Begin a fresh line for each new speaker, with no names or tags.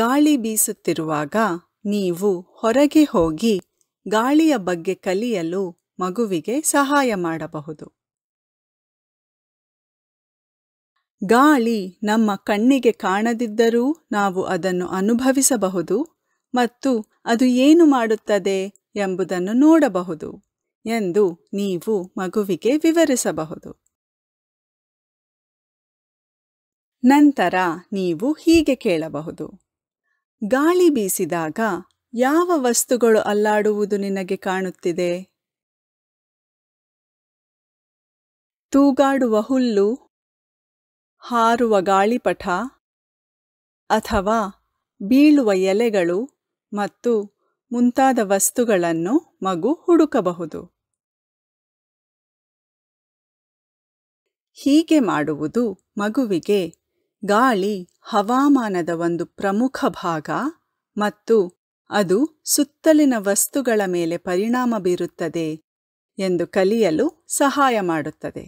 ಗಾಳಿ ಬೀಸುತ್ತಿರುವಾಗ ನೀವು ಹೊರಗೆ ಹೋಗಿ ಗಾಳಿಯ ಬಗ್ಗೆ ಕಲಿಯಲು ಮಗುವಿಗೆ ಸಹಾಯ ಮಾಡಬಹುದು ಗಾಳಿ ನಮ್ಮ ಕಣ್ಣಿಗೆ ಕಾಣದಿದ್ದರೂ ನಾವು ಅದನ್ನು ಅನುಭವಿಸಬಹುದು ಮತ್ತು ಅದು ಏನು ಮಾಡುತ್ತದೆ ಎಂಬುದನ್ನು ನೋಡಬಹುದು ಎಂದು ನೀವು ಮಗುವಿಗೆ ವಿವರಿಸಬಹುದು ನಂತರ ನೀವು ಹೀಗೆ ಕೇಳಬಹುದು ಗಾಳಿ ಬೀಸಿದಾಗ ಯಾವ ವಸ್ತುಗಳು ಅಲ್ಲಾಡುವುದು ನಿನಗೆ ಕಾಣುತ್ತಿದೆ ತೂಗಾಡುವ ಹುಲ್ಲು ಹಾರುವ ಗಾಳಿಪಟ ಅಥವಾ ಬೀಳುವ ಎಲೆಗಳು ಮತ್ತು ಮುಂತಾದ ವಸ್ತುಗಳನ್ನು ಮಗು ಹುಡುಕಬಹುದು ಹೀಗೆ ಮಾಡುವುದು ಮಗುವಿಗೆ ಗಾಳಿ ಹವಾಮಾನದ ಒಂದು ಪ್ರಮುಖ ಭಾಗ ಮತ್ತು ಅದು ಸುತ್ತಲಿನ ವಸ್ತುಗಳ ಮೇಲೆ ಪರಿಣಾಮ ಬೀರುತ್ತದೆ ಎಂದು ಕಲಿಯಲು ಸಹಾಯ ಮಾಡುತ್ತದೆ